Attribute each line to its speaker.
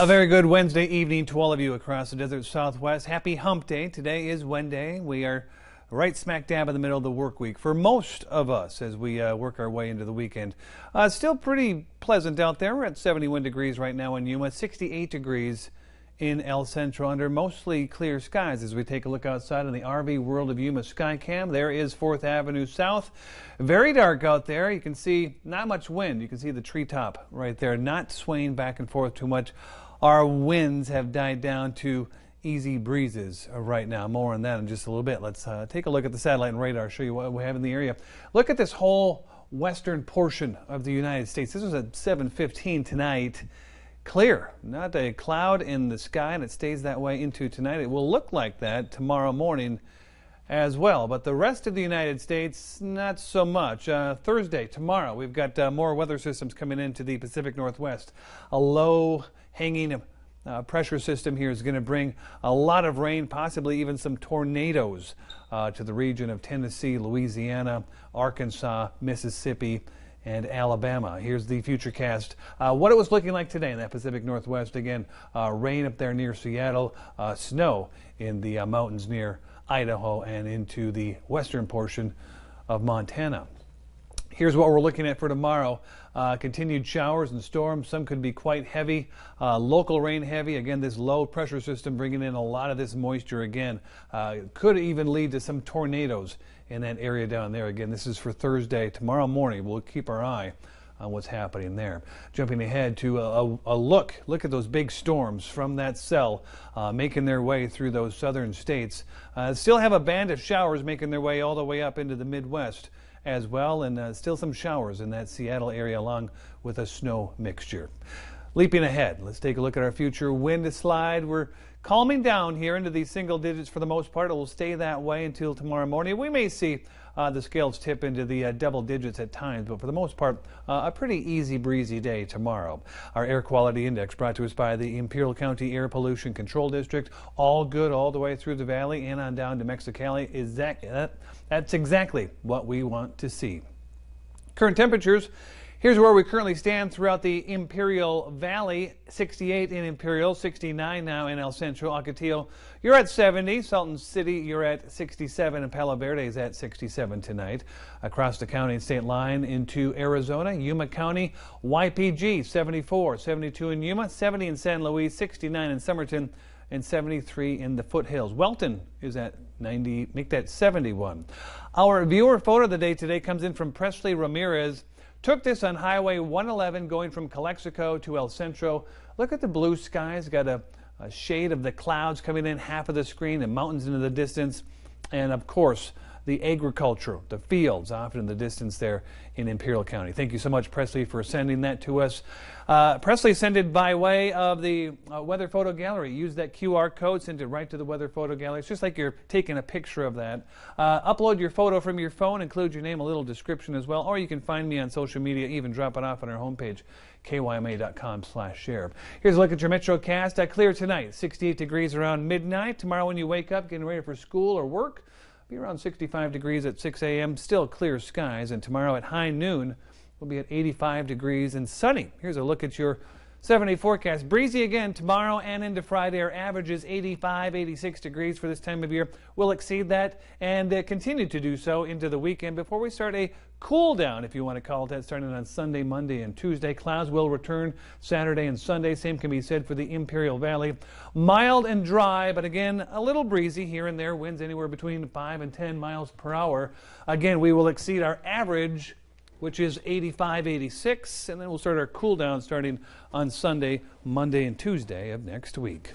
Speaker 1: A very good Wednesday evening to all of you across the desert southwest. Happy hump day. Today is Wednesday. We are right smack dab in the middle of the work week for most of us as we uh, work our way into the weekend. Uh, still pretty pleasant out there. We're at 71 degrees right now in Yuma, 68 degrees in El Centro under mostly clear skies. As we take a look outside on the RV World of Yuma Skycam, there is 4th Avenue South. Very dark out there. You can see not much wind. You can see the treetop right there, not swaying back and forth too much. Our winds have died down to easy breezes right now. More on that in just a little bit. Let's uh, take a look at the satellite and radar, show you what we have in the area. Look at this whole western portion of the United States. This was at 7:15 tonight clear, not a cloud in the sky, and it stays that way into tonight. It will look like that tomorrow morning as well. But the rest of the United States, not so much. Uh, Thursday, tomorrow, we've got uh, more weather systems coming into the Pacific Northwest. A low hanging uh, pressure system here is going to bring a lot of rain, possibly even some tornadoes uh, to the region of Tennessee, Louisiana, Arkansas, Mississippi and Alabama. Here's the future cast. Uh, what it was looking like today in that Pacific Northwest. Again, uh, rain up there near Seattle, uh, snow in the uh, mountains near Idaho and into the western portion of Montana. Here's what we're looking at for tomorrow. Uh, continued showers and storms. Some could be quite heavy. Uh, local rain heavy. Again, this low pressure system bringing in a lot of this moisture again. Uh, could even lead to some tornadoes in that area down there. Again, this is for Thursday. Tomorrow morning, we'll keep our eye on what's happening there. Jumping ahead to a, a, look, look at those big storms from that cell uh, making their way through those southern states. Uh, still have a band of showers making their way all the way up into the Midwest as well, and uh, still some showers in that Seattle area along with a snow mixture. Leaping ahead, let's take a look at our future wind slide. We're calming down here into these single digits for the most part. It will stay that way until tomorrow morning. We may see uh, the scales tip into the uh, double digits at times, but for the most part, uh, a pretty easy breezy day tomorrow. Our air quality index brought to us by the Imperial County Air Pollution Control District. All good all the way through the valley and on down to Mexicali. Exactly, that, that's exactly what we want to see. Current temperatures Here's where we currently stand throughout the Imperial Valley. 68 in Imperial, 69 now in El Centro. Ocotillo, you're at 70. Salton City, you're at 67. And Palo Verde is at 67 tonight. Across the county and state line into Arizona, Yuma County, YPG, 74. 72 in Yuma, 70 in San Luis, 69 in Somerton, and 73 in the foothills. Welton is at 90, make that 71. Our viewer photo of the day today comes in from Presley Ramirez. Took this on Highway 111 going from Calexico to El Centro. Look at the blue skies. Got a, a shade of the clouds coming in half of the screen and mountains into the distance. And of course, the agriculture, the fields, often in the distance there in Imperial County. Thank you so much, Presley, for sending that to us. Uh, Presley sent it by way of the uh, weather photo gallery. Use that QR code, send it right to the weather photo gallery. It's just like you're taking a picture of that. Uh, upload your photo from your phone, include your name, a little description as well, or you can find me on social media, even drop it off on our homepage, kyma.com slash share. Here's a look at your MetroCast. Uh, clear tonight, 68 degrees around midnight. Tomorrow when you wake up, getting ready for school or work, be around 65 degrees at 6 a.m. Still clear skies. And tomorrow at high noon, we'll be at 85 degrees and sunny. Here's a look at your 70 forecast. Breezy again tomorrow and into Friday. Our average is 85, 86 degrees for this time of year. We'll exceed that and uh, continue to do so into the weekend before we start a cool down, if you want to call it that, starting on Sunday, Monday, and Tuesday. Clouds will return Saturday and Sunday. Same can be said for the Imperial Valley. Mild and dry, but again, a little breezy here and there. Winds anywhere between 5 and 10 miles per hour. Again, we will exceed our average which is 85, 86, and then we'll start our cool down starting on Sunday, Monday, and Tuesday of next week.